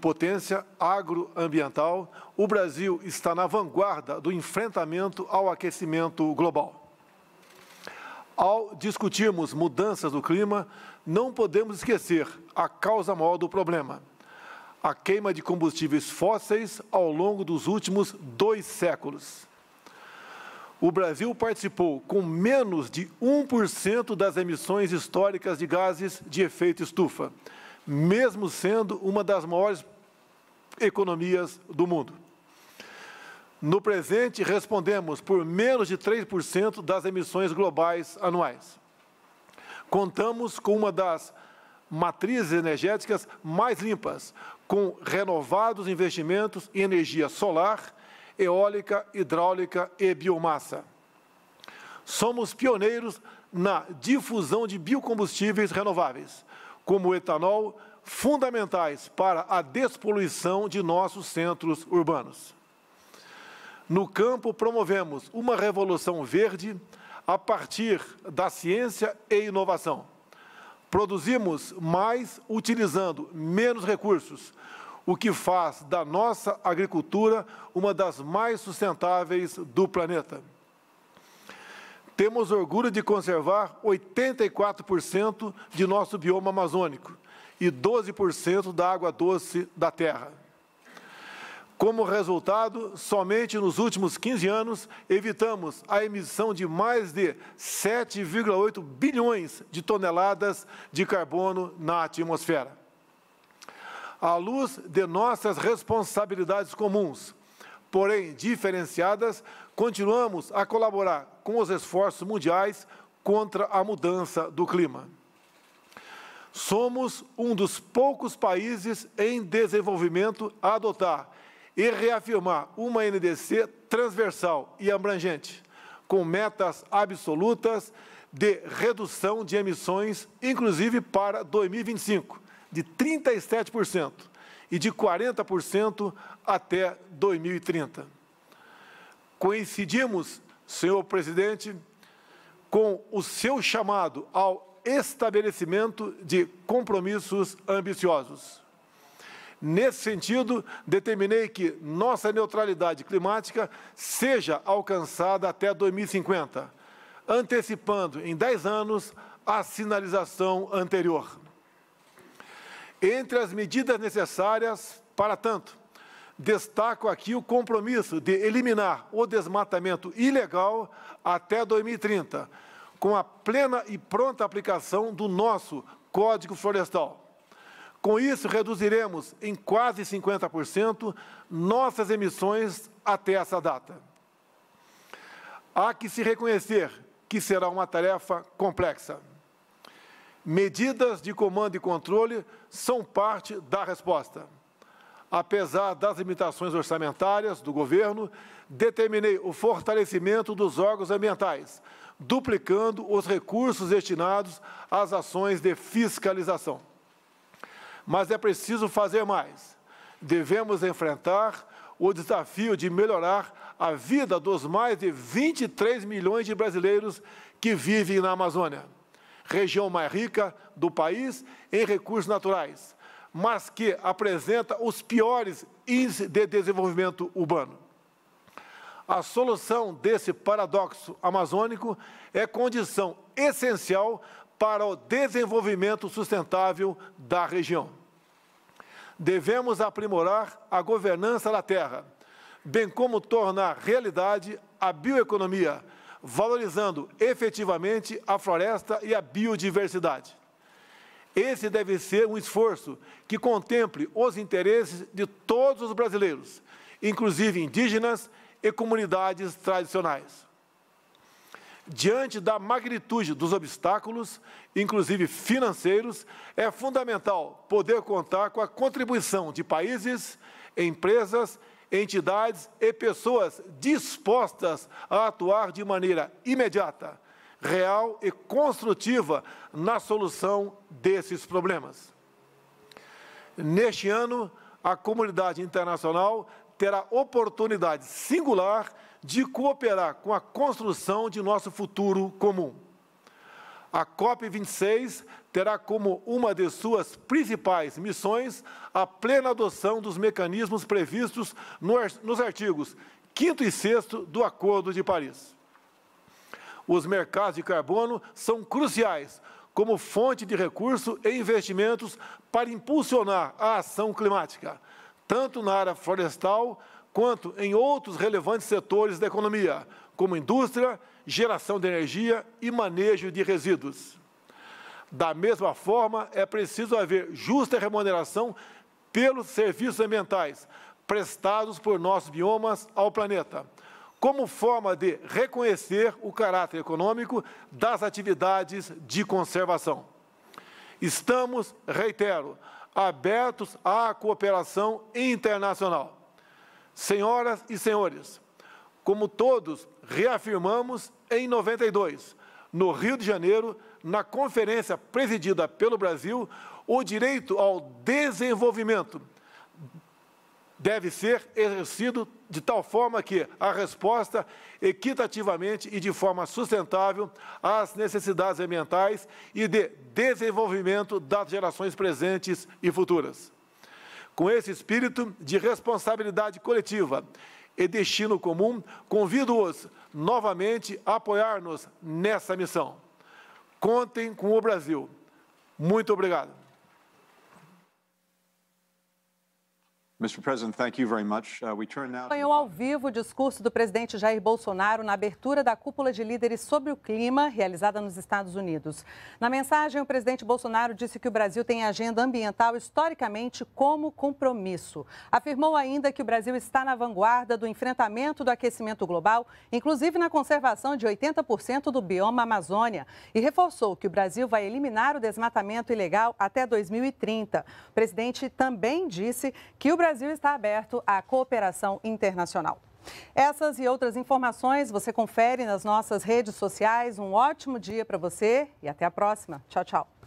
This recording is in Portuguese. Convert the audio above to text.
potência agroambiental, o Brasil está na vanguarda do enfrentamento ao aquecimento global. Ao discutirmos mudanças do clima, não podemos esquecer a causa maior do problema: a queima de combustíveis fósseis ao longo dos últimos dois séculos. O Brasil participou com menos de 1% das emissões históricas de gases de efeito estufa mesmo sendo uma das maiores economias do mundo. No presente, respondemos por menos de 3% das emissões globais anuais. Contamos com uma das matrizes energéticas mais limpas, com renovados investimentos em energia solar, eólica, hidráulica e biomassa. Somos pioneiros na difusão de biocombustíveis renováveis como o etanol, fundamentais para a despoluição de nossos centros urbanos. No campo, promovemos uma revolução verde a partir da ciência e inovação. Produzimos mais utilizando menos recursos, o que faz da nossa agricultura uma das mais sustentáveis do planeta temos orgulho de conservar 84% de nosso bioma amazônico e 12% da água doce da terra. Como resultado, somente nos últimos 15 anos evitamos a emissão de mais de 7,8 bilhões de toneladas de carbono na atmosfera. À luz de nossas responsabilidades comuns, porém diferenciadas, continuamos a colaborar com os esforços mundiais contra a mudança do clima. Somos um dos poucos países em desenvolvimento a adotar e reafirmar uma NDC transversal e abrangente, com metas absolutas de redução de emissões, inclusive para 2025, de 37% e de 40% até 2030. Coincidimos, senhor presidente, com o seu chamado ao estabelecimento de compromissos ambiciosos. Nesse sentido, determinei que nossa neutralidade climática seja alcançada até 2050, antecipando em 10 anos a sinalização anterior. Entre as medidas necessárias para tanto, destaco aqui o compromisso de eliminar o desmatamento ilegal até 2030, com a plena e pronta aplicação do nosso Código Florestal. Com isso, reduziremos em quase 50% nossas emissões até essa data. Há que se reconhecer que será uma tarefa complexa medidas de comando e controle são parte da resposta. Apesar das limitações orçamentárias do governo, determinei o fortalecimento dos órgãos ambientais, duplicando os recursos destinados às ações de fiscalização. Mas é preciso fazer mais. Devemos enfrentar o desafio de melhorar a vida dos mais de 23 milhões de brasileiros que vivem na Amazônia região mais rica do país em recursos naturais, mas que apresenta os piores índices de desenvolvimento urbano. A solução desse paradoxo amazônico é condição essencial para o desenvolvimento sustentável da região. Devemos aprimorar a governança da terra, bem como tornar realidade a bioeconomia valorizando efetivamente a floresta e a biodiversidade. Esse deve ser um esforço que contemple os interesses de todos os brasileiros, inclusive indígenas e comunidades tradicionais. Diante da magnitude dos obstáculos, inclusive financeiros, é fundamental poder contar com a contribuição de países, empresas entidades e pessoas dispostas a atuar de maneira imediata, real e construtiva na solução desses problemas. Neste ano, a comunidade internacional terá oportunidade singular de cooperar com a construção de nosso futuro comum. A COP26 terá como uma de suas principais missões a plena adoção dos mecanismos previstos nos artigos 5 e 6 do Acordo de Paris. Os mercados de carbono são cruciais como fonte de recurso e investimentos para impulsionar a ação climática, tanto na área florestal quanto em outros relevantes setores da economia, como indústria, geração de energia e manejo de resíduos. Da mesma forma, é preciso haver justa remuneração pelos serviços ambientais prestados por nossos biomas ao planeta, como forma de reconhecer o caráter econômico das atividades de conservação. Estamos, reitero, abertos à cooperação internacional. Senhoras e senhores, como todos reafirmamos em 92, no Rio de Janeiro, na conferência presidida pelo Brasil, o direito ao desenvolvimento deve ser exercido de tal forma que a resposta equitativamente e de forma sustentável às necessidades ambientais e de desenvolvimento das gerações presentes e futuras. Com esse espírito de responsabilidade coletiva e destino comum, convido-os novamente a apoiar-nos nessa missão. Contem com o Brasil. Muito obrigado. Mr. Uh, Acompanhou ao vivo o discurso do presidente Jair Bolsonaro na abertura da cúpula de líderes sobre o clima realizada nos Estados Unidos. Na mensagem, o presidente Bolsonaro disse que o Brasil tem agenda ambiental historicamente como compromisso. Afirmou ainda que o Brasil está na vanguarda do enfrentamento do aquecimento global, inclusive na conservação de 80% do bioma Amazônia, e reforçou que o Brasil vai eliminar o desmatamento ilegal até 2030. O presidente também disse que o Brasil Brasil está aberto à cooperação internacional. Essas e outras informações você confere nas nossas redes sociais. Um ótimo dia para você e até a próxima. Tchau, tchau.